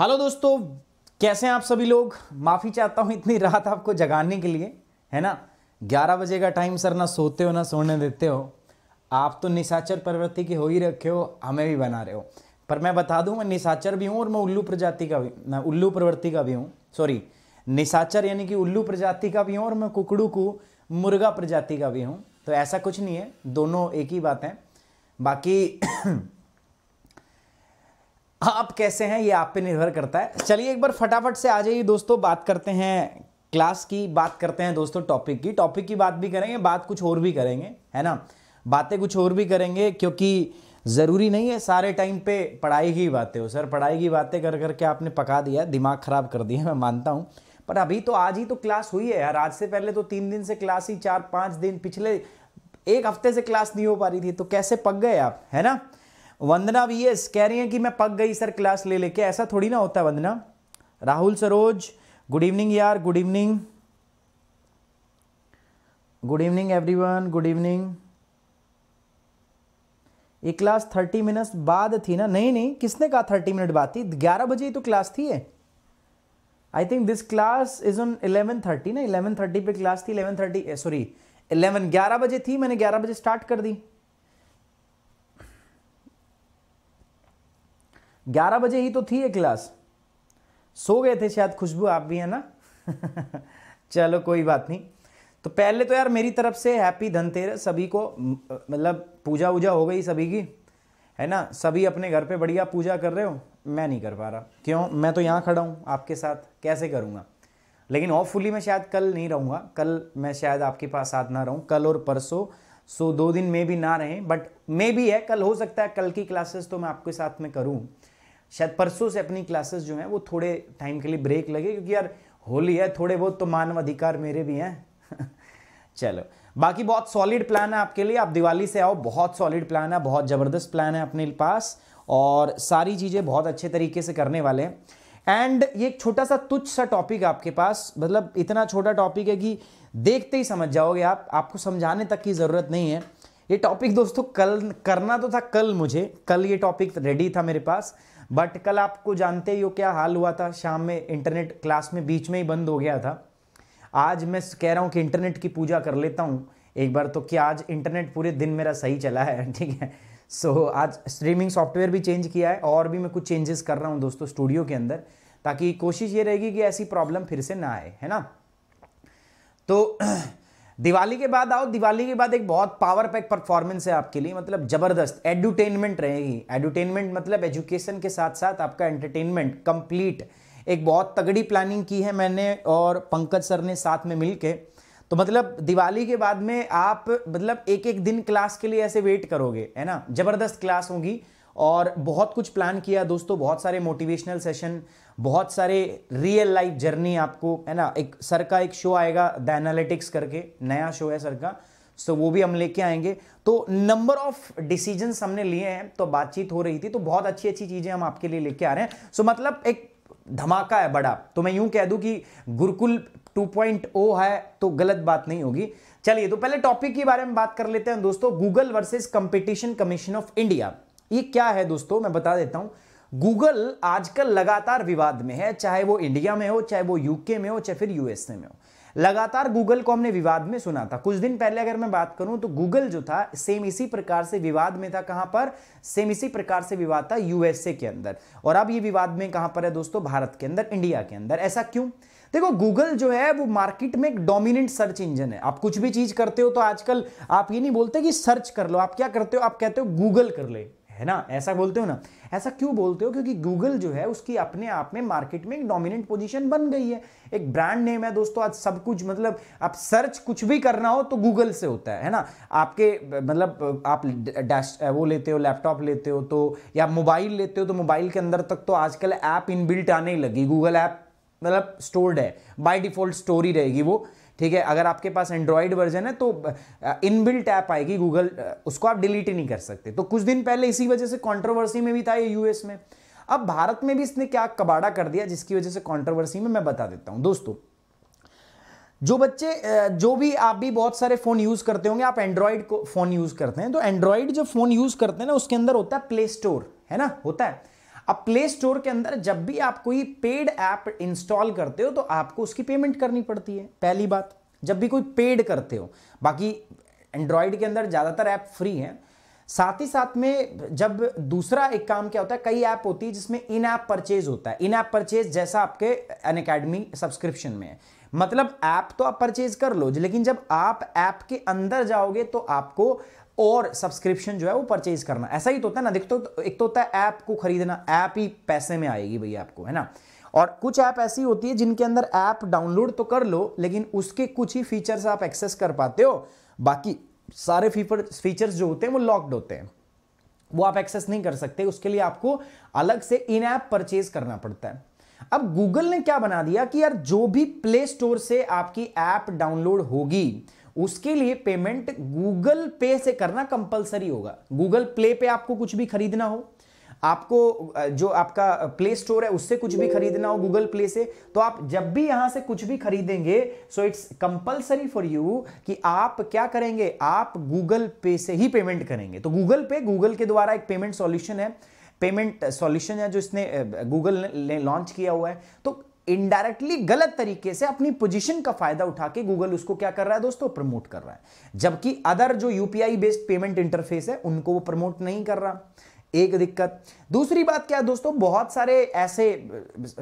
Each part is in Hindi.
हेलो दोस्तों कैसे हैं आप सभी लोग माफ़ी चाहता हूँ इतनी रात आपको जगाने के लिए है ना 11 बजे का टाइम सर ना सोते हो ना सोने देते हो आप तो निशाचर प्रवृत्ति के हो ही रखे हो हमें भी बना रहे हो पर मैं बता दूं मैं निशाचर भी हूँ और मैं उल्लू प्रजाति का भी मैं उल्लू प्रवृत्ति का भी हूँ सॉरी निशाचर यानी कि उल्लू प्रजाति का भी हूँ और मैं कुकड़ू को मुर्गा प्रजाति का भी हूँ तो ऐसा कुछ नहीं है दोनों एक ही बात है बाकी आप कैसे हैं ये आप पे निर्भर करता है चलिए एक बार फटाफट से आ जाइए दोस्तों बात करते हैं क्लास की बात करते हैं दोस्तों टॉपिक की टॉपिक की बात भी करेंगे बात कुछ और भी करेंगे है ना बातें कुछ और भी करेंगे क्योंकि ज़रूरी नहीं है सारे टाइम पे पढ़ाई की बातें हो सर पढ़ाई की बातें कर करके आपने पका दिया दिमाग ख़राब कर दिया मैं मानता हूँ पर अभी तो आज ही तो क्लास हुई है यार आज से पहले तो तीन दिन से क्लास ही चार पाँच दिन पिछले एक हफ्ते से क्लास नहीं हो पा रही थी तो कैसे पक गए आप है ना वंदना भी ये कह रही है कि मैं पक गई सर क्लास ले लेके ऐसा थोड़ी ना होता है वंदना राहुल सरोज गुड इवनिंग यार good evening good evening everyone good evening ये क्लास थर्टी मिनट्स बाद थी ना नहीं नहीं किसने कहा थर्टी मिनट बाद थी ग्यारह बजे तो क्लास थी है I think this class is on eleven thirty ना इलेवन थर्टी पे क्लास थी इलेवन थर्टी सॉरी इलेवन ग्यारह बजे थी मैंने ग्यारह बजे स्टार्ट कर दी ग्यारह बजे ही तो थी ये क्लास सो गए थे शायद खुशबू आप भी है ना चलो कोई बात नहीं तो पहले तो यार मेरी तरफ से हैप्पी धनतेरस सभी को मतलब पूजा वूजा हो गई सभी की है ना सभी अपने घर पे बढ़िया पूजा कर रहे हो मैं नहीं कर पा रहा क्यों मैं तो यहाँ खड़ा हूँ आपके साथ कैसे करूँगा लेकिन फुली मैं शायद कल नहीं रहूँगा कल मैं शायद आपके पास साथ ना रहूँ कल और परसों सो दो दिन में भी ना रहें बट मे भी है कल हो सकता है कल की क्लासेस तो मैं आपके साथ में करूँ शायद परसों से अपनी क्लासेस जो हैं वो थोड़े टाइम के लिए ब्रेक लगे क्योंकि यार होली है थोड़े बहुत तो मानवाधिकार मेरे भी हैं चलो बाकी बहुत सॉलिड प्लान है आपके लिए आप दिवाली से आओ बहुत सॉलिड प्लान है बहुत ज़बरदस्त प्लान है अपने पास और सारी चीज़ें बहुत अच्छे तरीके से करने वाले हैं एंड ये एक छोटा सा तुच्छ सा टॉपिक आपके पास मतलब इतना छोटा टॉपिक है कि देखते ही समझ जाओगे आप आपको समझाने तक की ज़रूरत नहीं है ये टॉपिक दोस्तों कल करना तो था कल मुझे कल ये टॉपिक रेडी था मेरे पास बट कल आपको जानते ही हो क्या हाल हुआ था शाम में इंटरनेट क्लास में बीच में ही बंद हो गया था आज मैं कह रहा हूँ कि इंटरनेट की पूजा कर लेता हूँ एक बार तो कि आज इंटरनेट पूरे दिन मेरा सही चला है ठीक है सो so, आज स्ट्रीमिंग सॉफ्टवेयर भी चेंज किया है और भी मैं कुछ चेंजेस कर रहा हूँ दोस्तों स्टूडियो के अंदर ताकि कोशिश ये रहेगी कि ऐसी प्रॉब्लम फिर से ना आए है ना तो दिवाली के बाद आओ दिवाली के बाद एक बहुत पावर पैक परफॉर्मेंस है आपके लिए मतलब जबरदस्त एडुटेनमेंट रहेगी एडुटेनमेंट मतलब एजुकेशन के साथ साथ आपका एंटरटेनमेंट कंप्लीट एक बहुत तगड़ी प्लानिंग की है मैंने और पंकज सर ने साथ में मिल के तो मतलब दिवाली के बाद में आप मतलब एक एक दिन क्लास के लिए ऐसे वेट करोगे है ना जबरदस्त क्लास होगी और बहुत कुछ प्लान किया दोस्तों बहुत सारे मोटिवेशनल सेशन बहुत सारे रियल लाइफ जर्नी आपको है ना एक सर का एक शो आएगा द एनालिटिक्स करके नया शो है सर का सो वो भी हम लेके आएंगे तो नंबर ऑफ डिसीजंस हमने लिए हैं तो बातचीत हो रही थी तो बहुत अच्छी अच्छी चीज़ें हम आपके लिए लेके आ रहे हैं सो मतलब एक धमाका है बड़ा तो मैं यूं कह दूं कि गुरुकुल 2.0 है तो गलत बात नहीं होगी चलिए तो पहले टॉपिक के बारे में बात कर लेते हैं दोस्तों Google versus competition commission of India ये क्या है दोस्तों मैं बता देता हूं गूगल आजकल लगातार विवाद में है चाहे वो इंडिया में हो चाहे वो यूके में हो चाहे फिर यूएसए में हो लगातार गूगल को हमने विवाद में सुना था कुछ दिन पहले अगर मैं बात करूं तो गूगल जो था सेम इसी प्रकार से विवाद में था कहां पर सेम इसी प्रकार से विवाद था यूएसए के अंदर और अब ये विवाद में कहां पर है दोस्तों भारत के अंदर इंडिया के अंदर ऐसा क्यों देखो गूगल जो है वो मार्केट में एक डोमिनेंट सर्च इंजन है आप कुछ भी चीज करते हो तो आजकल आप ये नहीं बोलते कि सर्च कर लो आप क्या करते हो आप कहते हो गूगल कर ले है ना ऐसा बोलते हो ना ऐसा क्यों बोलते हो क्योंकि गूगल जो है उसकी अपने आप में मार्केट में एक डोमिनेंट पोजीशन बन गई है एक ब्रांड नेम है दोस्तों आज सब कुछ मतलब आप सर्च कुछ भी करना हो तो गूगल से होता है है ना आपके मतलब आप डैश वो लेते हो लैपटॉप लेते हो तो या मोबाइल लेते हो तो मोबाइल के अंदर तक तो आजकल ऐप इनबिल्ट आने ही लगी गूगल ऐप मतलब स्टोर्ड है बाय डिफॉल्ट स्टोर ही रहेगी वो ठीक है अगर आपके पास एंड्रॉयड वर्जन है तो इनबिल्ट ऐप आएगी गूगल उसको आप डिलीट ही नहीं कर सकते तो कुछ दिन पहले इसी वजह से कंट्रोवर्सी में भी था ये यूएस में अब भारत में भी इसने क्या कबाड़ा कर दिया जिसकी वजह से कंट्रोवर्सी में मैं बता देता हूं दोस्तों जो बच्चे जो भी आप भी बहुत सारे फ़ोन यूज़ करते होंगे आप एंड्रॉयड को फ़ोन यूज़ करते हैं तो एंड्रॉयड जो फ़ोन यूज़ करते हैं ना उसके अंदर होता है प्ले स्टोर है ना होता है अब प्ले स्टोर के अंदर जब भी आप कोई पेड ऐप इंस्टॉल करते हो तो आपको उसकी पेमेंट करनी पड़ती है पहली बात जब भी कोई पेड करते हो बाकी एंड्रॉयड के अंदर ज़्यादातर ऐप फ्री हैं साथ ही साथ में जब दूसरा एक काम क्या होता है कई ऐप होती है जिसमें इन ऐप परचेज होता है इन ऐप परचेज जैसा आपके अन अकेडमी सब्सक्रिप्शन में है मतलब ऐप तो आप परचेज कर लो लेकिन जब आप ऐप के अंदर जाओगे तो आपको और सब्सक्रिप्शन जो है वो परचेज करना ऐसा ही तो होता है ना देखो तो एक तो होता है ऐप को खरीदना ऐप ही पैसे में आएगी भैया आपको है ना और कुछ ऐप ऐसी होती है जिनके अंदर ऐप डाउनलोड तो कर लो लेकिन उसके कुछ ही फीचर्स आप एक्सेस कर पाते हो बाकी सारे फीचर्स जो होते हैं वो लॉक्ड होते हैं वो आप एक्सेस नहीं कर सकते उसके लिए आपको अलग से इन ऐप परचेज करना पड़ता है अब गूगल ने क्या बना दिया कि यार जो भी प्ले स्टोर से आपकी ऐप डाउनलोड होगी उसके लिए पेमेंट गूगल पे से करना कंपलसरी होगा गूगल प्ले पे आपको कुछ भी खरीदना हो आपको जो आपका प्ले स्टोर है उससे कुछ भी खरीदना हो गूगल प्ले से तो आप जब भी यहां से कुछ भी खरीदेंगे so it's compulsory for you कि आप क्या करेंगे आप गूगल पे से ही पेमेंट करेंगे तो गूगल पे गूगल के द्वारा एक पेमेंट सॉल्यूशन है पेमेंट सॉल्यूशन है जो इसने गूगल ने लॉन्च किया हुआ है तो इनडायरेक्टली गलत तरीके से अपनी पोजीशन का फायदा उठा के गूगल उसको क्या कर रहा है दोस्तों प्रमोट कर रहा है जबकि अदर जो यूपीआई बेस्ड पेमेंट इंटरफेस है उनको वो प्रमोट नहीं कर रहा एक दिक्कत दूसरी बात क्या दोस्तों बहुत सारे ऐसे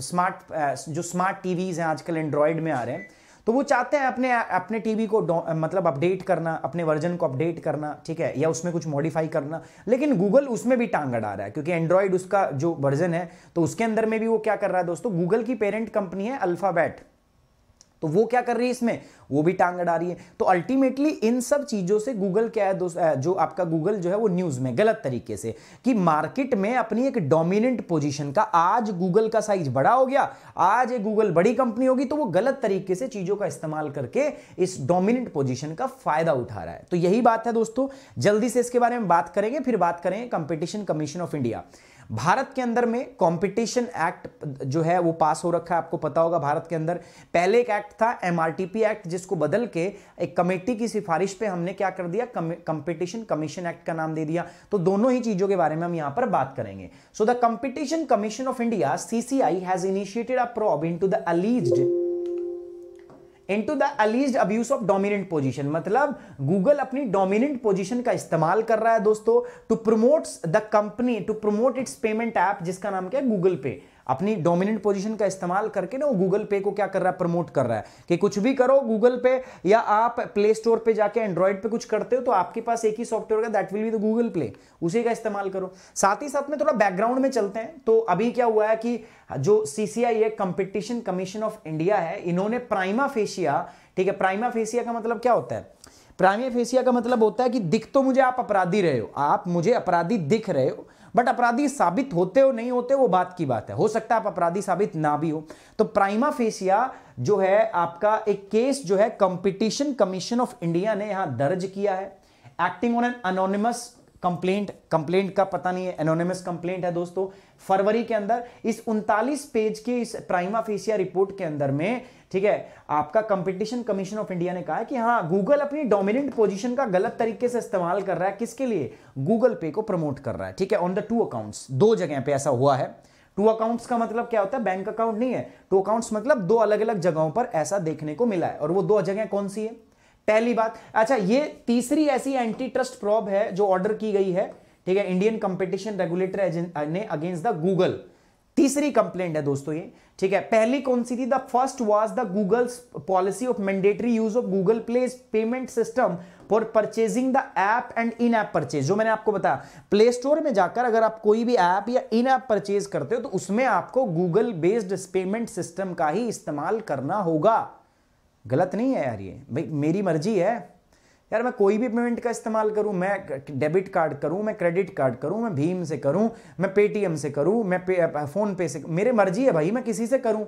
स्मार्ट जो स्मार्ट टीवीज हैं आजकल एंड्रॉयड में आ रहे हैं तो वो चाहते हैं अपने अपने टीवी को मतलब अपडेट करना अपने वर्जन को अपडेट करना ठीक है या उसमें कुछ मॉडिफाई करना लेकिन गूगल उसमें भी टांग अड़ा रहा है क्योंकि एंड्रॉयड उसका जो वर्जन है तो उसके अंदर में भी वो क्या कर रहा है दोस्तों गूगल की पेरेंट कंपनी है अल्फ़ाबेट तो वो क्या कर रही है इसमें वो भी टांग अड़ा रही है तो अल्टीमेटली इन सब चीज़ों से गूगल क्या है दोस्त जो आपका गूगल जो है वो न्यूज़ में गलत तरीके से कि मार्केट में अपनी एक डोमिनेंट पोजीशन का आज गूगल का साइज बड़ा हो गया आज ये गूगल बड़ी कंपनी होगी तो वो गलत तरीके से चीज़ों का इस्तेमाल करके इस डोमिनेंट पोजिशन का फ़ायदा उठा रहा है तो यही बात है दोस्तों जल्दी से इसके बारे में बात करेंगे फिर बात करेंगे competition commission of India Bharat के अंदर में कंपटीशन एक्ट जो है वो पास हो रखा है आपको पता होगा भारत के अंदर पहले एक एक्ट था एमआरटीपी एक्ट जिसको बदल के एक कमेटी की सिफारिश पे हमने क्या कर दिया कंपटीशन कमीशन एक्ट का नाम दे दिया तो दोनों ही चीजों के बारे में हम यहां पर बात करेंगे so the competition commission of India CCI has initiated a probe to the alleged into the allege abuse of dominant position मतलब गूगल अपनी डोमिनेंट पोजीशन का इस्तेमाल कर रहा है दोस्तों to promotes the company to promote its payment app जिसका नाम क्या है गूगल पे अपनी डोमिनेंट पोजीशन का इस्तेमाल करके ना वो गूगल पे को क्या कर रहा है प्रमोट कर रहा है कि कुछ भी करो गूगल पे या आप प्ले स्टोर पे जाके एंड्रॉइड पे कुछ करते हो तो आपके पास एक ही सॉफ्टवेयर का that will be the Google Play उसी का इस्तेमाल करो साथ ही साथ में थोड़ा बैकग्राउंड में चलते हैं तो अभी क्या हुआ है कि जो सीसीआई है कंपटीशन कमीशन ऑफ इंडिया है इन्होंने प्राइमा फेशिया ठीक है प्राइमा फेशिया का मतलब क्या होता है प्राइमा फेशिया का मतलब होता है कि दिख तो मुझे आप अपराधी रहे हो आप मुझे अपराधी दिख रहे हो बट अपराधी साबित होते हो नहीं होते वो बात की बात है हो सकता है आप अपराधी साबित ना भी हो तो प्राइमा फेसिया जो है आपका एक केस जो है कंपटीशन कमीशन ऑफ इंडिया ने यहां दर्ज किया है acting on an anonymous complaint complaint का पता नहीं है एनोनिमस कंप्लेंट है दोस्तों फरवरी के अंदर इस उनतालीस पेज के इस प्राइमा फेसिया रिपोर्ट के अंदर में ठीक है आपका कंपटीशन कमीशन ऑफ इंडिया ने कहा कि हाँ गूगल अपनी डोमिनेंट पोजीशन का गलत तरीके से इस्तेमाल कर रहा है किसके लिए गूगल पे को प्रमोट कर रहा है ठीक है ऑन द टू अकाउंट्स दो जगह पे ऐसा हुआ है टू अकाउंट्स का मतलब क्या होता है बैंक अकाउंट नहीं है टू अकाउंट्स मतलब दो अलग अलग जगहों पर ऐसा देखने को मिला है और वो दो जगह कौन सी है पहली बात अच्छा ये तीसरी ऐसी एंटी ट्रस्ट प्रॉब है जो ऑर्डर की गई है ठीक है इंडियन कंपटीशन रेगुलेटर ने अगेंस्ट द गूगल तीसरी कंप्लेंट है दोस्तों ये ठीक है पहली कौन सी थी the first was the Google policy of mandatory use of Google Play payment system for purchasing the app and in app purchase जो मैंने आपको बताया प्ले स्टोर में जाकर अगर आप कोई भी ऐप या इन ऐप परचेज करते हो तो उसमें आपको गूगल बेस्ड पेमेंट सिस्टम का ही इस्तेमाल करना होगा गलत नहीं है यार ये भाई मेरी मर्जी है यार मैं कोई भी पेमेंट का इस्तेमाल करूं मैं डेबिट कार्ड करूं मैं क्रेडिट कार्ड करूं मैं भीम से करूं मैं पेटीएम से करूं मैं पे, फोन पे से मेरे मर्जी है भाई मैं किसी से करूं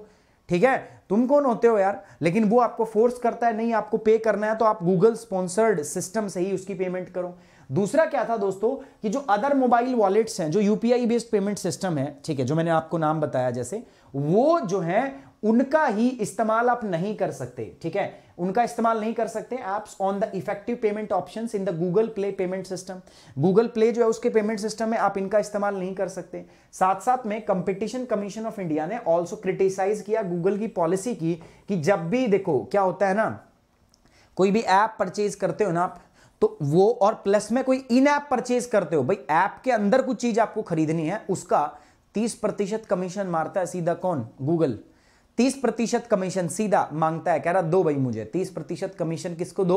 ठीक है तुम कौन होते हो यार लेकिन वो आपको फोर्स करता है नहीं आपको पे करना है तो आप गूगल स्पॉन्सर्ड सिस्टम से ही उसकी पेमेंट करो दूसरा क्या था दोस्तों कि जो अदर मोबाइल वॉलेट्स हैं जो यूपीआई बेस्ड पेमेंट सिस्टम है ठीक है जो मैंने आपको नाम बताया जैसे वो जो है उनका ही इस्तेमाल आप नहीं कर सकते ठीक है उनका इस्तेमाल नहीं कर सकते apps on the effective payment option in the Google Play payment system Google Play जो है उसके पेमेंट सिस्टम में आप इनका इस्तेमाल नहीं कर सकते साथ साथ में कंपटीशन कमीशन ऑफ इंडिया ने ऑल्सो क्रिटिसाइज किया गूगल की पॉलिसी की कि जब भी देखो क्या होता है ना कोई भी ऐप परचेज करते हो ना आप तो वो और प्लस में कोई इन ऐप परचेज करते हो भाई ऐप के अंदर कुछ चीज आपको खरीदनी है उसका तीस प्रतिशत कमीशन मारता है सीधा कौन गूगल तीस प्रतिशत कमीशन सीधा मांगता है कह रहा दो भाई मुझे तीस प्रतिशत कमीशन किसको दो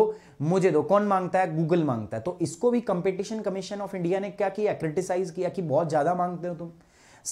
मुझे दो कौन मांगता है गूगल मांगता है तो इसको भी कंपटीशन कमीशन ऑफ इंडिया ने क्या किया क्रिटिसाइज किया कि बहुत ज्यादा मांगते हो तुम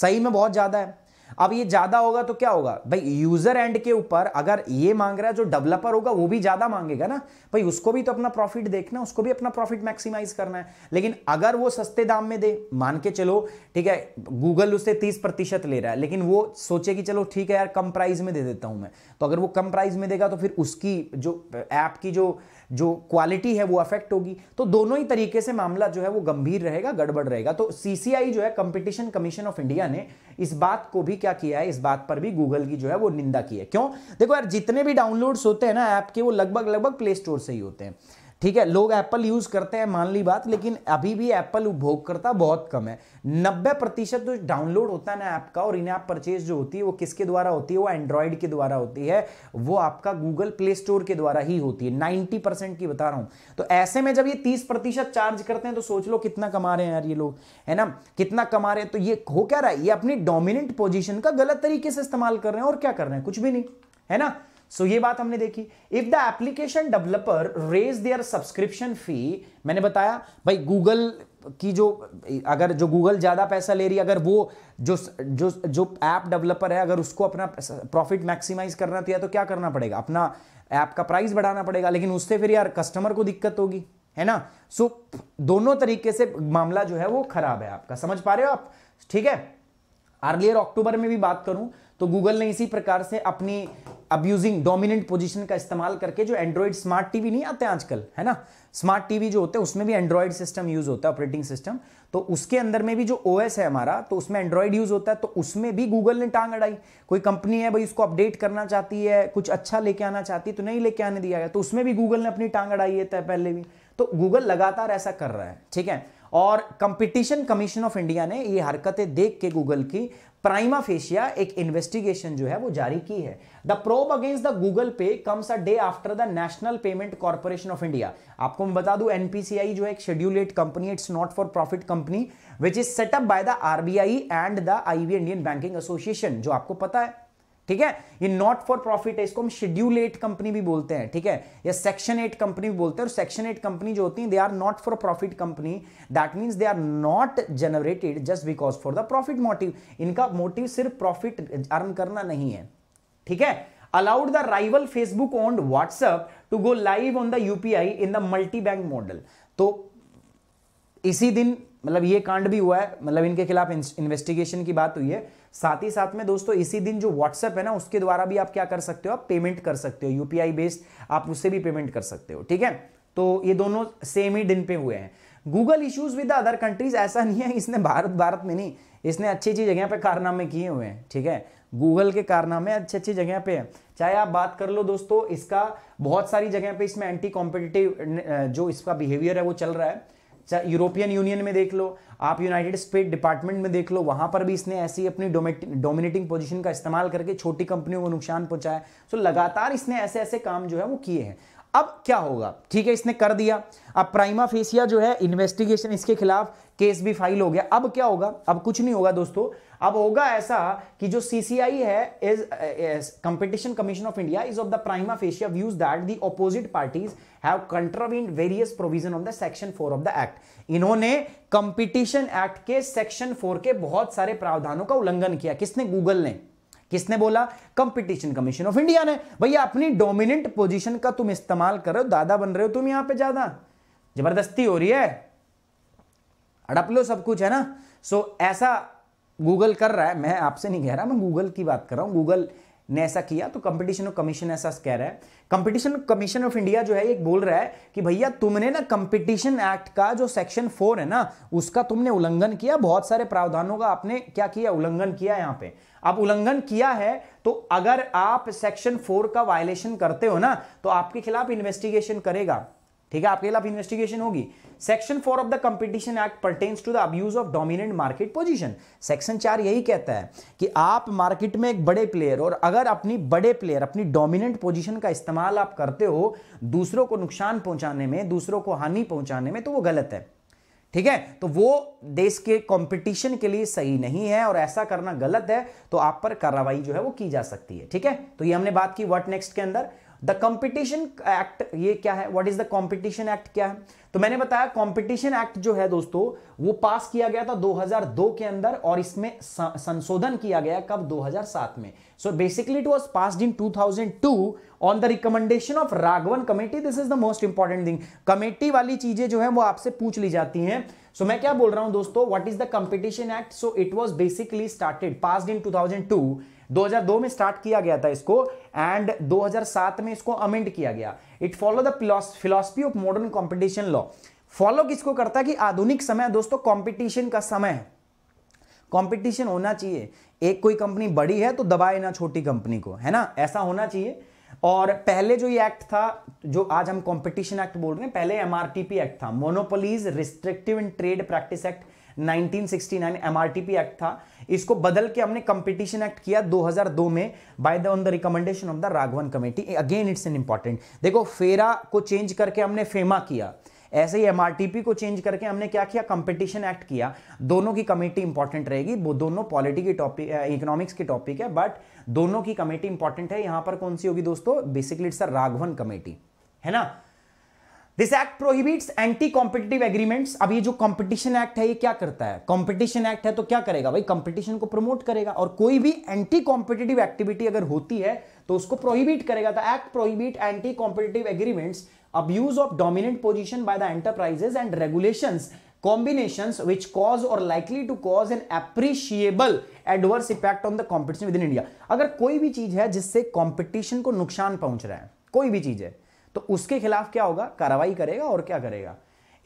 सही में बहुत ज्यादा है अब ये ज्यादा होगा तो क्या होगा भाई यूजर एंड के ऊपर अगर ये मांग रहा है जो डेवलपर होगा वो भी ज्यादा मांगेगा ना भाई उसको भी तो अपना प्रॉफिट देखना उसको भी अपना प्रॉफिट मैक्सिमाइज करना है लेकिन अगर वो सस्ते दाम में दे मान के चलो ठीक है गूगल उससे तीस प्रतिशत ले रहा है लेकिन वो सोचे कि चलो ठीक है यार कम प्राइस में दे देता हूं मैं तो अगर वो कम प्राइस में देगा तो फिर उसकी जो ऐप की जो जो क्वालिटी है वो अफेक्ट होगी तो दोनों ही तरीके से मामला जो है वो गंभीर रहेगा गड़बड़ रहेगा तो सीसीआई जो है कंपटीशन कमीशन ऑफ इंडिया ने इस बात को भी क्या किया है इस बात पर भी गूगल की जो है वो निंदा की है क्यों देखो यार जितने भी डाउनलोड्स होते हैं ना ऐप के वो लगभग लगभग प्ले स्टोर से ही होते हैं ठीक है लोग एप्पल यूज करते हैं मान ली बात लेकिन अभी भी एप्पल उपभोगकर्ता बहुत कम है नब्बे प्रतिशत जो डाउनलोड होता है ना ऐप का और इन ऐप परचेज जो होती है वो किसके द्वारा होती है वो एंड्रॉयड के द्वारा होती है वो आपका गूगल प्ले स्टोर के द्वारा ही होती है नाइनटी परसेंट की बता रहा हूं तो ऐसे में जब ये तीस प्रतिशत चार्ज करते हैं तो सोच लो कितना कमा रहे हैं यार ये लोग है ना कितना कमा रहे हैं तो ये हो क्या रहा है ये अपनी डोमिनेंट पोजिशन का गलत तरीके से इस्तेमाल कर रहे हैं और क्या कर रहे हैं कुछ भी नहीं है ना सो so, ये बात हमने देखी if the application developer raise their subscription fee मैंने बताया भाई गूगल की जो अगर जो गूगल ज़्यादा पैसा ले रही है अगर वो जो जो जो ऐप डेवलपर है अगर उसको अपना प्रॉफिट मैक्सिमाइज करना था तो, तो क्या करना पड़ेगा अपना ऐप का प्राइस बढ़ाना पड़ेगा लेकिन उससे फिर यार कस्टमर को दिक्कत होगी है ना सो so, दोनों तरीके से मामला जो है वो खराब है आपका समझ पा रहे हो आप ठीक है अर्लियर अक्टूबर में भी बात करूं तो गूगल ने इसी प्रकार से अपनी अब्यूजिंग डोमिनेंट पोजीशन का इस्तेमाल करके जो एंड्रॉइड स्मार्ट टीवी नहीं आते आजकल है ना स्मार्ट टीवी जो होते हैं उसमें भी एंड्रॉइड सिस्टम यूज होता है ऑपरेटिंग सिस्टम तो उसके अंदर में भी जो ओएस है हमारा तो उसमें एंड्रॉइड यूज होता है तो उसमें भी गूगल ने टांग अड़ाई कोई कंपनी है भाई उसको अपडेट करना चाहती है कुछ अच्छा लेके आना चाहती है तो नहीं लेके आने दिया गया तो उसमें भी गूगल ने अपनी टांग अड़ाई है पहले भी तो गूगल लगातार ऐसा कर रहा है ठीक है और कंपटीशन कमीशन ऑफ इंडिया ने ये हरकतें देख के गूगल की प्राइमा फेशिया एक इन्वेस्टिगेशन जो है वो जारी की है the probe against the Google Pay comes a day after the National Payment Corporation of India आपको मैं बता दूं एनपीसीआई जो है एक scheduled company it's not for profit company which is set up by the RBI and the IV Indian Banking Association जो आपको पता है ठीक है ये नॉट फॉर प्रॉफिट है इसको हम शेड्यूल एट कंपनी भी बोलते हैं ठीक है या सेक्शन एट कंपनी भी बोलते हैं और सेक्शन एट कंपनी जो होती है they are not for profit company that means they are not generated just because for the profit motive इनका मोटिव सिर्फ प्रॉफिट अर्न करना नहीं है ठीक है allowed the rival Facebook owned WhatsApp to go live on the UPI in the multi bank model तो इसी दिन मतलब ये कांड भी हुआ है मतलब इनके खिलाफ इन्वेस्टिगेशन की बात हुई है साथ ही साथ में दोस्तों इसी दिन जो व्हाट्सएप है ना उसके द्वारा भी आप क्या कर सकते हो आप पेमेंट कर सकते हो यूपीआई बेस्ड आप उससे भी पेमेंट कर सकते हो ठीक है तो ये दोनों सेम ही दिन पे हुए हैं Google issues with other countries ऐसा नहीं है इसने भारत भारत में नहीं इसने अच्छी अच्छी जगह पे कारनामे किए हुए हैं ठीक है गूगल के कारनामे अच्छी अच्छी जगह पे है चाहे आप बात कर लो दोस्तों इसका बहुत सारी जगह पे इसमें एंटी कॉम्पिटिटिव जो इसका बिहेवियर है वो चल रहा है चाहे यूरोपियन यूनियन में देख लो आप यूनाइटेड स्टेट डिपार्टमेंट में देख लो वहां पर भी इसने ऐसी अपनी डोमिनेटिंग पोजीशन का इस्तेमाल करके छोटी कंपनियों को नुकसान पहुंचाया सो लगातार इसने ऐसे ऐसे काम जो है वो किए हैं अब क्या होगा ठीक है इसने कर दिया अब प्राइमा फेसिया जो है इन्वेस्टिगेशन इसके खिलाफ केस भी फाइल हो गया अब क्या होगा अब कुछ नहीं होगा दोस्तों अब होगा ऐसा कि जो सीसीआई है is competition commission of India is of the prima facie views that the opposite parties have contravene various provision of the section four of the act इन्होंने कंपटीशन एक्ट के सेक्शन फोर के बहुत सारे प्रावधानों का उल्लंघन किया किसने गूगल ने किसने बोला कंपटीशन कमीशन ऑफ इंडिया ने भैया अपनी डोमिनेंट पोजीशन का तुम इस्तेमाल कर रहे हो दादा बन रहे हो तुम यहां पे ज्यादा जबरदस्ती हो रही है अड़प लो सब कुछ है ना सो so, ऐसा गूगल कर रहा है मैं आपसे नहीं कह रहा मैं गूगल की बात कर रहा हूँ गूगल ने ऐसा किया तो कंपटीशन कमीशन ऐसा कह रहा है कंपटीशन कमीशन ऑफ इंडिया जो है एक बोल रहा है कि भैया तुमने ना कंपटीशन एक्ट का जो सेक्शन फोर है ना उसका तुमने उल्लंघन किया बहुत सारे प्रावधानों का आपने क्या किया उल्लंघन किया यहाँ पे अब उल्लंघन किया है तो अगर आप सेक्शन फोर का वायलेशन करते हो ना तो आपके खिलाफ इन्वेस्टिगेशन करेगा ठीक है आपके खिलाफ इन्वेस्टिगेशन होगी section four of the competition act pertains to the abuse of dominant market position section चार यही कहता है कि आप मार्केट में एक बड़े प्लेयर और अगर अपनी बड़े प्लेयर अपनी डोमिनेंट पोजीशन का इस्तेमाल आप करते हो दूसरों को नुकसान पहुंचाने में दूसरों को हानि पहुंचाने में तो वो गलत है ठीक है तो वो देश के कंपटीशन के लिए सही नहीं है और ऐसा करना गलत है तो आप पर कार्रवाई जो है वो की जा सकती है ठीक है तो ये हमने बात की व्हाट नेक्स्ट के अंदर द कॉम्पिटिशन एक्ट ये क्या है what is the competition act क्या है तो मैंने बताया कॉम्पिटिशन एक्ट जो है दोस्तों वो पास किया गया था 2002 के अंदर और इसमें संशोधन किया गया कब 2007 में so basically it was pass in 2002 on the recommendation of Raghavan committee this is the most important thing committee वाली चीजें जो है वो आपसे पूछ ली जाती हैं सो so, मैं क्या बोल रहा हूं दोस्तों what is the competition act so it was basically started pass in 2002 2002 में स्टार्ट किया गया था इसको एंड 2007 में इसको अमेंड किया गया it follow the philosophy of modern competition law follow किसको करता है कि आधुनिक समय दोस्तों कॉम्पिटिशन का समय है कॉम्पिटिशन होना चाहिए एक कोई कंपनी बड़ी है तो दबाए ना छोटी कंपनी को है ना ऐसा होना चाहिए और पहले जो ये एक्ट था जो आज हम कंपटीशन एक्ट बोल रहे हैं पहले एमआरटीपी एक्ट था monopolies restrictive in trade practice act 1969 MRTP act था इसको बदल के हमने कंपटीशन एक्ट किया 2002 में by the on the recommendation of the Raghavan committee again it's an important देखो फेरा को चेंज करके हमने फेमा किया ऐसे ही एमआरटीपी को चेंज करके हमने क्या किया कंपटीशन एक्ट किया दोनों की कमेटी इंपॉर्टेंट रहेगी वो दोनों पॉलिटी की टॉपिक इकोनॉमिक्स की टॉपिक है बट दोनों की कमेटी इंपॉर्टेंट है यहां पर कौन सी होगी दोस्तों बेसिकली इट्स राघवन कमेटी है ना this act prohibits anti competitive agreements अब ये जो कॉम्पिटिशन एक्ट है ये क्या करता है कॉम्पिटिशन एक्ट है तो क्या करेगा भाई कॉम्पिटिशन को प्रमोट करेगा और कोई भी एंटी कॉम्पिटेटिव एक्टिविटी अगर होती है तो उसको प्रोहिबिट करेगा तो act prohibit anti competitive agreements of dominant position by the enterprises and regulation combination which cause or likely to cause an appreciable adverse effect on the competition within India अगर कोई भी चीज है जिससे कॉम्पिटिशन को नुकसान पहुंच रहा है कोई भी चीज है तो उसके खिलाफ क्या होगा कार्रवाई करेगा और क्या करेगा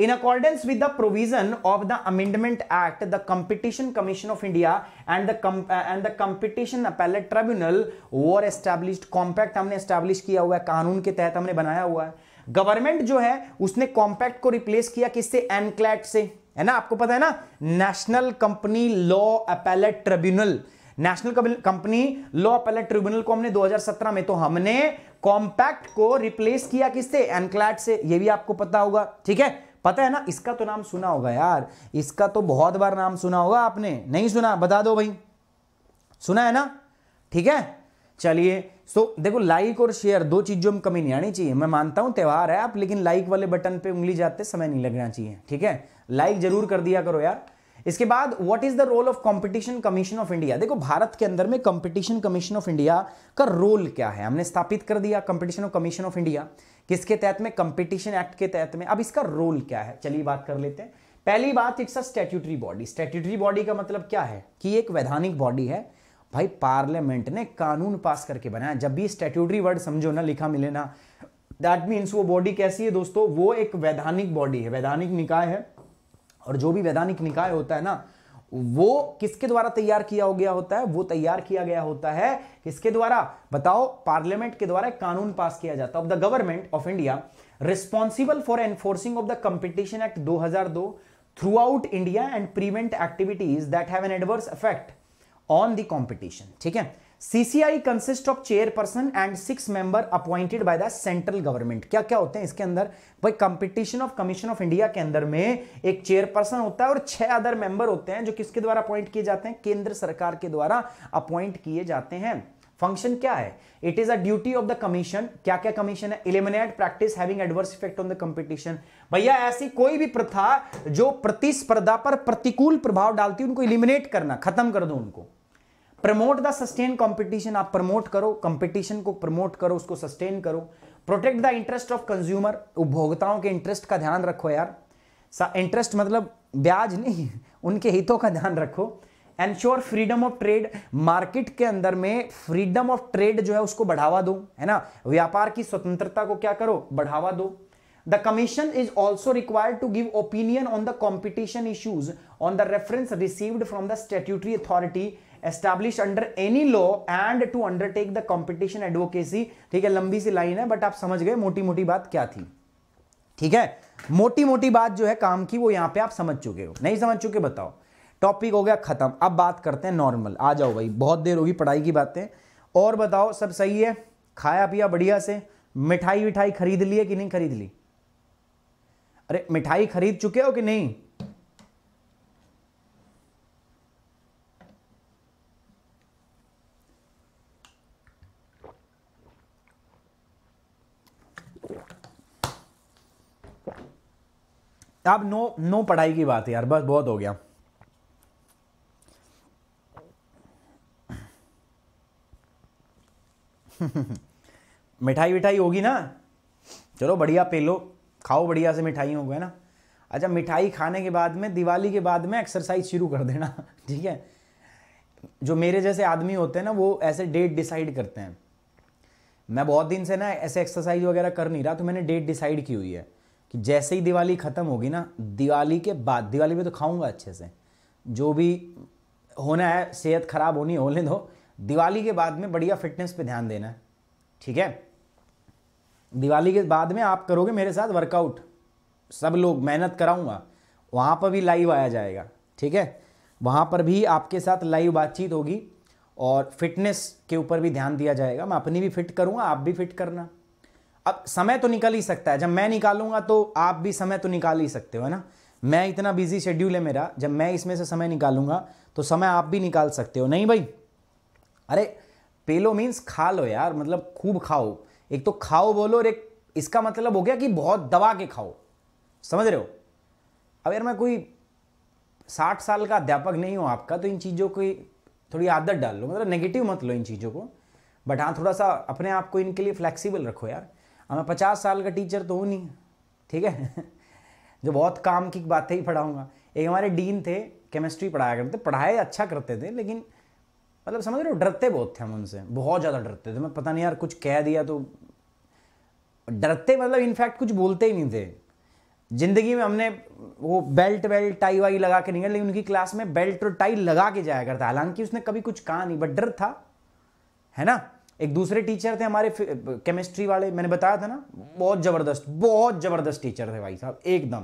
in accordance with the provision of the amendment act the competition commission of India and and the competition appellate tribunal were establish compact हमने एस्टैब्लिश किया हुआ है कानून के तहत हमने बनाया हुआ है गवर्नमेंट जो है उसने कॉम्पैक्ट को रिप्लेस किया किससे एनक्लैट से है ना आपको पता है ना national company law appellate tribunal national company law appellate tribunal को हमने 2017 में तो हमने कॉम्पैक्ट को रिप्लेस किया किससे एनक्लैट से ये भी आपको पता होगा ठीक है पता है ना इसका तो नाम सुना होगा यार इसका तो बहुत बार नाम सुना होगा आपने नहीं सुना बता दो भाई सुना है ना ठीक है चलिए सो so, देखो लाइक और शेयर दो चीज़ों में कमी नहीं आनी चाहिए मैं मानता हूं त्यौहार है आप लेकिन लाइक वाले बटन पे उंगली जाते समय नहीं लगना चाहिए ठीक है लाइक जरूर कर दिया करो यार इसके बाद what is the role of competition commission of India देखो भारत के अंदर में कंपटीशन कमीशन ऑफ इंडिया का रोल क्या है हमने स्थापित कर दिया competition of commission of India किसके तहत में कंपटीशन एक्ट के तहत में अब इसका रोल क्या है चलिए बात कर लेते हैं पहली बात it's a statutory body statutory body का मतलब क्या है कि एक वैधानिक बॉडी है भाई पार्लियामेंट ने कानून पास करके बनाया जब भी स्टेट्यूटरी वर्ड समझो ना लिखा मिले ना दैट मीन्स वो बॉडी कैसी है दोस्तों वो एक वैधानिक बॉडी है वैधानिक निकाय है और जो भी वैधानिक निकाय होता है ना वो किसके द्वारा तैयार किया हो गया होता है वो तैयार किया गया होता है किसके द्वारा बताओ पार्लियामेंट के द्वारा कानून पास किया जाता है of the government of India responsible for enforcing of the competition act 2002 throughout India and prevent activities that have an adverse effect on the competition ठीक है CCI consist of chairperson and six member appointed by the central government क्या क्या होते हैं इसके अंदर भाई competition of commission of India के अंदर में एक चेयरपर्सन होता है और छह अदर मेंबर होते हैं जो किसके द्वारा अपॉइंट किए जाते हैं केंद्र सरकार के द्वारा अपॉइंट किए जाते हैं फंक्शन क्या है it is a duty of the commission क्या क्या कमीशन है eliminate practice having adverse effect on the competition भैया ऐसी कोई भी प्रथा जो प्रतिस्पर्धा पर प्रतिकूल प्रभाव डालती है उनको इलिमिनेट करना खत्म कर दो उनको प्रमोट द सस्टेन कंपटीशन आप प्रमोट करो कंपटीशन को प्रमोट करो उसको सस्टेन करो protect the interest of consumer उपभोक्ताओं के इंटरेस्ट का ध्यान रखो यार इंटरेस्ट मतलब ब्याज नहीं उनके हितों का ध्यान रखो ensure freedom of trade market के अंदर में फ्रीडम ऑफ ट्रेड जो है उसको बढ़ावा दो है ना व्यापार की स्वतंत्रता को क्या करो बढ़ावा दो the commission is also required to give opinion on the competition issues on the reference received from the statutory authority establish under any law and to undertake the competition advocacy ठीक है लंबी सी लाइन है बट आप समझ गए मोटी मोटी बात क्या थी ठीक है मोटी मोटी बात जो है काम की वो यहां पे आप समझ चुके हो नहीं समझ चुके बताओ टॉपिक हो गया खत्म अब बात करते हैं नॉर्मल आ जाओ भाई बहुत देर होगी पढ़ाई की बातें और बताओ सब सही है खाया पिया बढ़िया से मिठाई विठाई खरीद ली है कि नहीं खरीद ली अरे मिठाई खरीद चुके हो कि नहीं अब नो नो पढ़ाई की बात है यार बस बहुत हो गया मिठाई विठाई होगी ना चलो बढ़िया पे लो खाओ बढ़िया से मिठाई हो गए ना अच्छा मिठाई खाने के बाद में दिवाली के बाद में एक्सरसाइज शुरू कर देना ठीक है जो मेरे जैसे आदमी होते हैं ना वो ऐसे डेट डिसाइड करते हैं मैं बहुत दिन से ना ऐसे एक्सरसाइज वगैरह कर नहीं रहा तो मैंने डेट डिसाइड की हुई है कि जैसे ही दिवाली ख़त्म होगी ना दिवाली के बाद दिवाली में तो खाऊंगा अच्छे से जो भी होना है सेहत ख़राब होनी होने दो दिवाली के बाद में बढ़िया फिटनेस पे ध्यान देना है ठीक है दिवाली के बाद में आप करोगे मेरे साथ वर्कआउट सब लोग मेहनत कराऊंगा वहाँ पर भी लाइव आया जाएगा ठीक है वहाँ पर भी आपके साथ लाइव बातचीत होगी और फिटनेस के ऊपर भी ध्यान दिया जाएगा मैं अपनी भी फिट करूँगा आप भी फिट करना अब समय तो निकल ही सकता है जब मैं निकालूंगा तो आप भी समय तो निकाल ही सकते हो है ना मैं इतना बिजी शेड्यूल है मेरा जब मैं इसमें से समय निकालूंगा तो समय आप भी निकाल सकते हो नहीं भाई अरे पेलो मीन्स खा लो यार मतलब खूब खाओ एक तो खाओ बोलो और एक इसका मतलब हो गया कि बहुत दबा के खाओ समझ रहे हो अब यार मैं कोई साठ साल का अध्यापक नहीं हूँ आपका तो इन चीज़ों की थोड़ी आदत डाल लो मतलब नेगेटिव मत लो इन चीज़ों को बट हाँ थोड़ा सा अपने आप को इनके लिए फ्लेक्सिबल रखो यार अब मैं पचास साल का टीचर तो हूँ नहीं ठीक है जो बहुत काम की बातें ही पढ़ाऊँगा एक हमारे डीन थे केमिस्ट्री पढ़ाया करते पढ़ाए अच्छा करते थे लेकिन मतलब समझ रहे हो डरते बहुत थे हम उनसे बहुत ज़्यादा डरते थे मैं पता नहीं यार कुछ कह दिया तो डरते मतलब इनफैक्ट कुछ बोलते ही नहीं थे ज़िंदगी में हमने वो बेल्ट वेल्ट टाई वाई लगा के नहीं गए लेकिन उनकी क्लास में बेल्ट और टाई लगा के जाया करता हालांकि उसने कभी कुछ कहा नहीं बट डर था है ना एक दूसरे टीचर थे हमारे केमिस्ट्री वाले मैंने बताया था ना बहुत ज़बरदस्त बहुत ज़बरदस्त टीचर थे भाई साहब एकदम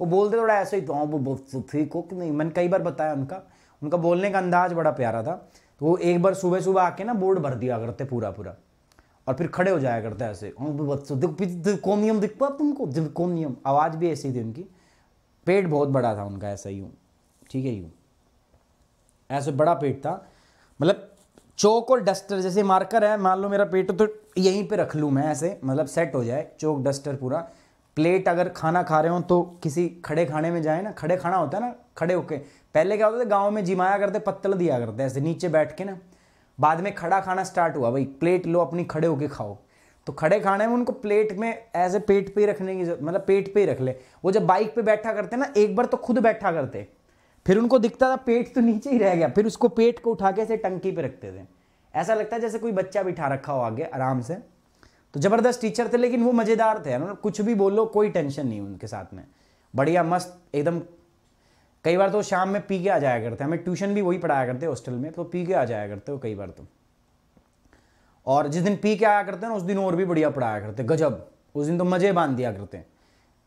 वो बोलते थोड़ा ऐसे ही तो वो ठीक हो कि नहीं मैंने कई बार बताया उनका उनका बोलने का अंदाज बड़ा प्यारा था तो वो एक बार सुबह सुबह आके ना बोर्ड भर दिया करते पूरा पूरा और फिर खड़े हो जाया करते ऐसे हाँ, कोमियम दिख पा तुमको कोमियम आवाज़ भी ऐसी थी उनकी पेट बहुत बड़ा था उनका ऐसा ही ठीक है यूँ ऐसे बड़ा पेट था मतलब चौक और डस्टर जैसे मार्कर है मान लो मेरा पेट तो यहीं पे रख लूँ मैं ऐसे मतलब सेट हो जाए चौक डस्टर पूरा प्लेट अगर खाना खा रहे हो तो किसी खड़े खाने में जाए ना खड़े खाना होता है ना खड़े होके पहले क्या होता था गाँव में जिमाया करते पत्तल दिया करते ऐसे नीचे बैठ के ना बाद में खड़ा खाना स्टार्ट हुआ भाई प्लेट लो अपनी खड़े होके खाओ तो खड़े खाने में उनको प्लेट में एज ए पेट पे ही रखने की मतलब पेट पे ही रख ले वो जब बाइक पे बैठा करते ना एक बार तो खुद बैठा करते फिर उनको दिखता था पेट तो नीचे ही रह गया फिर उसको पेट को उठा के ऐसे टंकी पे रखते थे ऐसा लगता है जैसे कोई बच्चा बिठा रखा हो आगे आराम से तो ज़बरदस्त टीचर थे लेकिन वो मज़ेदार थे ना कुछ भी बोलो कोई टेंशन नहीं उनके साथ में बढ़िया मस्त एकदम कई बार तो शाम में पी के आ जाया करते हमें ट्यूशन भी वही पढ़ाया करते हॉस्टल में तो पी के आ जाया करते हो कई बार तो और जिस दिन पी के आया करते हैं ना उस दिन और भी बढ़िया पढ़ाया करते गजब उस दिन तो मज़े बांध दिया करते हैं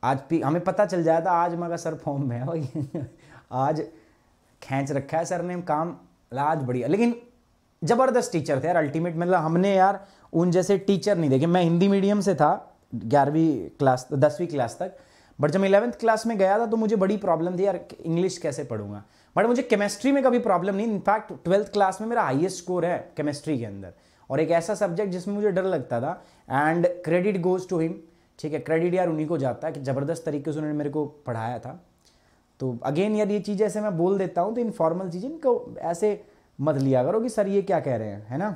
आज पी हमें पता चल जाया था आज मगर सर फॉर्म में है आज खींच रखा है सर ने काम आज बढ़िया लेकिन ज़बरदस्त टीचर थे यार अल्टीमेट मतलब हमने यार उन जैसे टीचर नहीं देखे मैं हिंदी मीडियम से था ग्यारहवीं क्लास दसवीं क्लास तक बट जब इलेवंथ क्लास में गया था तो मुझे बड़ी प्रॉब्लम थी यार इंग्लिश कैसे पढ़ूंगा बट मुझे केमिस्ट्री में कभी प्रॉब्लम नहीं इनफैक्ट ट्वेल्थ क्लास में मेरा हाईएस्ट स्कोर है केमिस्ट्री के अंदर और एक ऐसा सब्जेक्ट जिसमें मुझे डर लगता था and credit goes to him ठीक है क्रेडिट यार उन्हीं को जाता है कि ज़बरदस्त तरीके से उन्होंने मेरे को पढ़ाया था तो अगेन यार ये चीज़ें ऐसे मैं बोल देता हूँ तो इनफॉर्मल चीज़ें इनको ऐसे मत लिया करो कि सर ये क्या कह रहे हैं है ना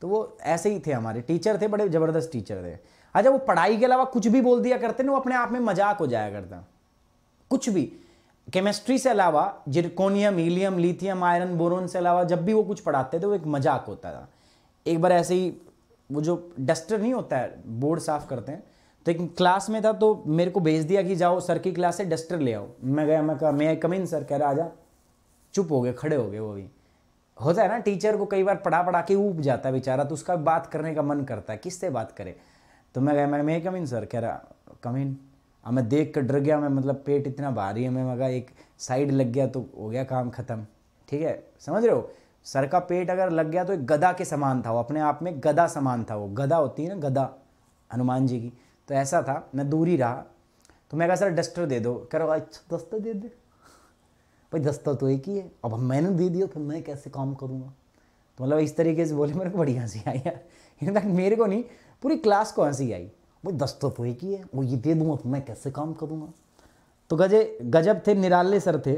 तो वो ऐसे ही थे हमारे टीचर थे बड़े ज़बरदस्त टीचर थे अच्छा वो पढ़ाई के अलावा कुछ भी बोल दिया करते ना वो अपने आप में मजाक हो जाया करता कुछ भी केमिस्ट्री से अलावा zirconium helium lithium iron boron से अलावा जब भी वो कुछ पढ़ाते थे वो एक मजाक होता था एक बार ऐसे ही वो जो डस्टर नहीं होता है बोर्ड साफ करते हैं लेकिन तो क्लास में था तो मेरे को भेज दिया कि जाओ सर की क्लास से डस्टर ले आओ मैं गया मैं कहा मैं कम इन सर कह रहा आजा चुप हो गए खड़े हो गए वो भी होता है ना टीचर को कई बार पढ़ा पढ़ा के ऊब जाता है बेचारा तो उसका बात करने का मन करता है किससे बात करे तो मैं गया मैं मैं कम इन सर कह रहा कम इन अब मैं देख कर डर गया मैं मतलब पेट इतना भारी है मैं मगा एक साइड लग गया तो हो गया काम ख़त्म ठीक है समझ रहे हो सर का पेट अगर लग गया तो एक गदा के समान था वो अपने आप में गदा समान था वो गदा होती है ना गदा हनुमान जी की तो ऐसा था मैं दूर ही रहा तो मैं कहा सर डस्टर दे दो कह रहा अच्छा दस्तर दे दे भाई दस्तर तो एक ही है अब मैंने दे दिया फिर मैं कैसे काम करूँगा तो मतलब इस तरीके से बोले मेरे को बड़ी हंसी आई यार इनफैक्ट मेरे को नहीं पूरी क्लास को हंसी आई भाई दस्तर तो एक ही है वो ये दे दूँगा तो मैं कैसे काम करूँगा तो गजे गजब थे निराले सर थे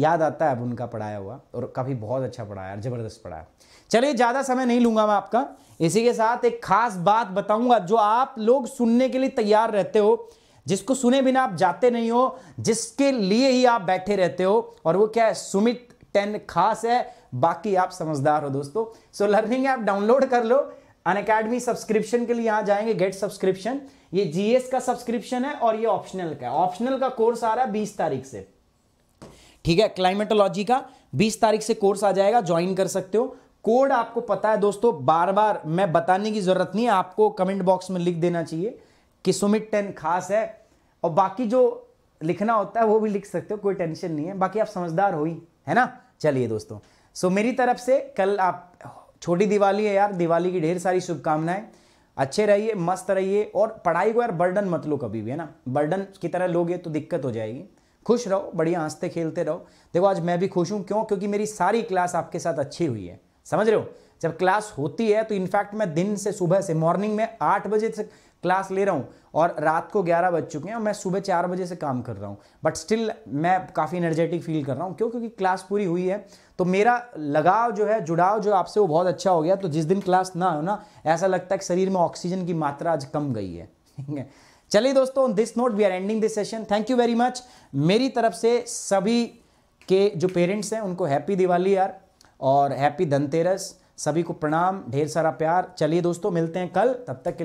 याद आता है अब उनका पढ़ाया हुआ और काफ़ी बहुत अच्छा पढ़ाया ज़बरदस्त पढ़ाया चलिए ज़्यादा समय नहीं लूँगा मैं आपका इसी के साथ एक खास बात बताऊँगा जो आप लोग सुनने के लिए तैयार रहते हो जिसको सुने बिना आप जाते नहीं हो जिसके लिए ही आप बैठे रहते हो और वो क्या है सुमित टेन खास है बाकी आप समझदार हो दोस्तों सो लर्निंग ऐप डाउनलोड कर लो अन अकेडमी सब्सक्रिप्शन के लिए यहाँ जाएंगे गेट सब्सक्रिप्शन ये जीएस का सब्सक्रिप्शन है और ये ऑप्शनल का है ऑप्शनल का कोर्स आ रहा है बीस तारीख से ठीक है क्लाइमेटोलॉजी का 20 तारीख से कोर्स आ जाएगा ज्वाइन कर सकते हो कोड आपको पता है दोस्तों बार बार मैं बताने की जरूरत नहीं है आपको कमेंट बॉक्स में लिख देना चाहिए कि सुमित टेन खास है और बाकी जो लिखना होता है वो भी लिख सकते हो कोई टेंशन नहीं है बाकी आप समझदार हो ही है ना चलिए दोस्तों सो so, मेरी तरफ से कल आप छोटी दिवाली है यार दिवाली की ढेर सारी शुभकामनाएं अच्छे रहिए मस्त रहिए और पढ़ाई को यार बर्डन मत लो कभी भी है ना बर्डन की तरह लोगे तो दिक्कत हो जाएगी खुश रहो बढ़िया हंसते खेलते रहो देखो आज मैं भी खुश हूँ क्यों क्योंकि मेरी सारी क्लास आपके साथ अच्छी हुई है समझ रहे हो जब क्लास होती है तो इनफैक्ट मैं दिन से सुबह से मॉर्निंग में आठ बजे से क्लास ले रहा हूँ और रात को ग्यारह बज चुके हैं और मैं सुबह चार बजे से काम कर रहा हूँ बट स्टिल मैं काफ़ी एनर्जेटिक फील कर रहा हूँ क्यों क्योंकि क्लास पूरी हुई है तो मेरा लगाव जो है जुड़ाव जो आपसे वो बहुत अच्छा हो गया तो जिस दिन क्लास ना हो ना ऐसा लगता है कि शरीर में ऑक्सीजन की मात्रा आज कम गई है ठीक है चलिए दोस्तों on this note we are ending this session thank you very much मेरी तरफ से सभी के जो पेरेंट्स हैं उनको हैप्पी दिवाली यार और हैप्पी धनतेरस सभी को प्रणाम ढेर सारा प्यार चलिए दोस्तों मिलते हैं कल तब तक के